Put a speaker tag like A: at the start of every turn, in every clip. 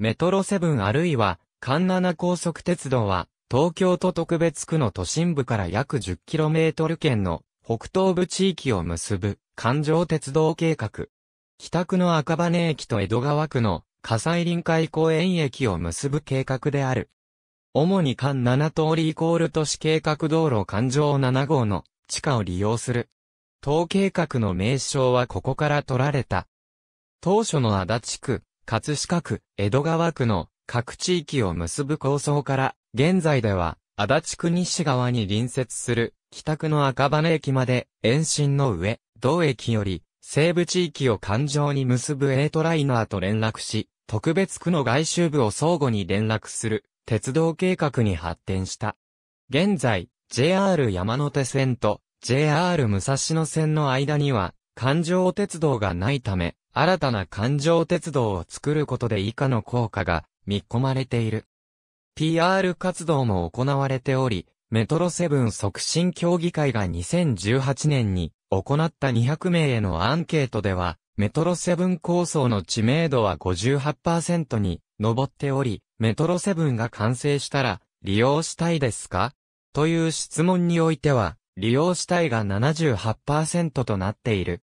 A: メトロセブンあるいは、環七高速鉄道は、東京都特別区の都心部から約 10km 圏の北東部地域を結ぶ環状鉄道計画。北区の赤羽駅と江戸川区の火災臨海公園駅を結ぶ計画である。主に環7通りイコール都市計画道路環状7号の地下を利用する。当計画の名称はここから取られた。当初の足立区、葛飾区、江戸川区の各地域を結ぶ構想から、現在では、足立区西側に隣接する、北区の赤羽駅まで、延伸の上、同駅より、西部地域を環状に結ぶ A トライナーと連絡し、特別区の外周部を相互に連絡する、鉄道計画に発展した。現在、JR 山手線と JR 武蔵野線の間には、環状鉄道がないため、新たな環状鉄道を作ることで以下の効果が見込まれている。PR 活動も行われており、メトロセブン促進協議会が2018年に行った200名へのアンケートでは、メトロセブン構想の知名度は58%に上っており、メトロセブンが完成したら利用したいですかという質問においては、利用したいが78%となっている。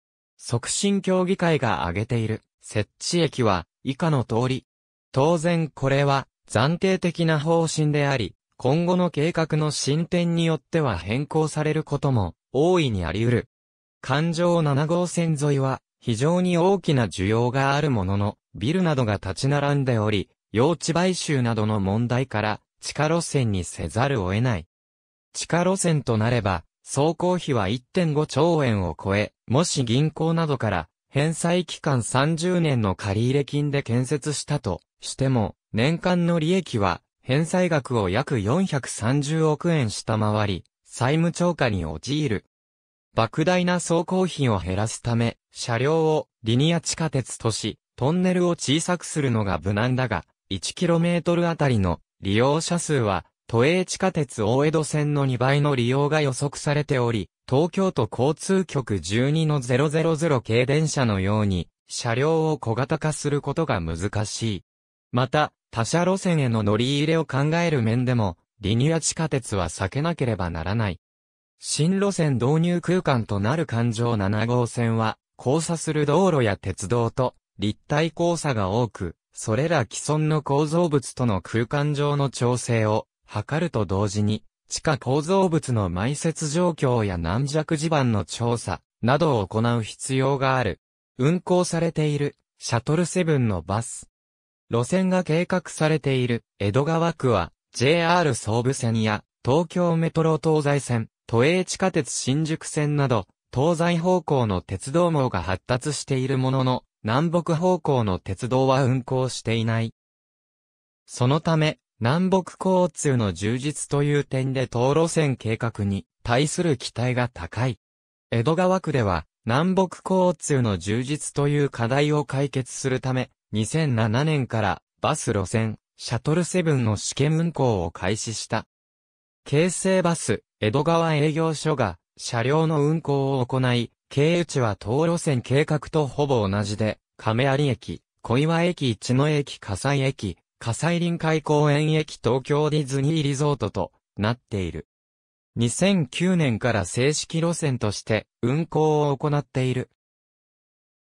A: 促進協議会が挙げている設置駅は以下の通り。当然これは暫定的な方針であり、今後の計画の進展によっては変更されることも大いにあり得る。環状7号線沿いは非常に大きな需要があるものの、ビルなどが立ち並んでおり、用地買収などの問題から地下路線にせざるを得ない。地下路線となれば、総工費は1.5兆円を超え、もし銀行などから返済期間30年の借入金で建設したとしても、年間の利益は返済額を約430億円下回り、債務超過に陥る。莫大な総工費を減らすため、車両をリニア地下鉄とし、トンネルを小さくするのが無難だが、1km あたりの利用者数は都営地下鉄大江戸線の2倍の利用が予測されており、東京都交通局12の000系電車のように、車両を小型化することが難しい。また、他社路線への乗り入れを考える面でも、リニア地下鉄は避けなければならない。新路線導入空間となる環状7号線は、交差する道路や鉄道と立体交差が多く、それら既存の構造物との空間上の調整を測ると同時に、地下構造物の埋設状況や軟弱地盤の調査などを行う必要がある。運行されているシャトルセブンのバス。路線が計画されている江戸川区は JR 総武線や東京メトロ東西線、都営地下鉄新宿線など東西方向の鉄道網が発達しているものの南北方向の鉄道は運行していない。そのため南北交通の充実という点で東路線計画に対する期待が高い。江戸川区では南北交通の充実という課題を解決するため、2007年からバス路線、シャトルセブンの試験運行を開始した。京成バス、江戸川営業所が車両の運行を行い、経由地は東路線計画とほぼ同じで、亀有駅、小岩駅一野駅火西駅、火災臨海公園駅東京ディズニーリゾートとなっている。2009年から正式路線として運行を行っている。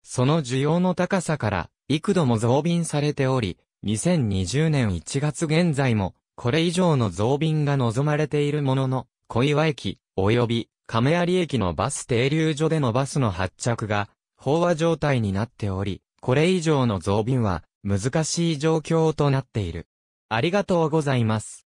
A: その需要の高さから幾度も増便されており、2020年1月現在もこれ以上の増便が望まれているものの、小岩駅及び亀有駅のバス停留所でのバスの発着が飽和状態になっており、これ以上の増便は難しい状況となっている。ありがとうございます。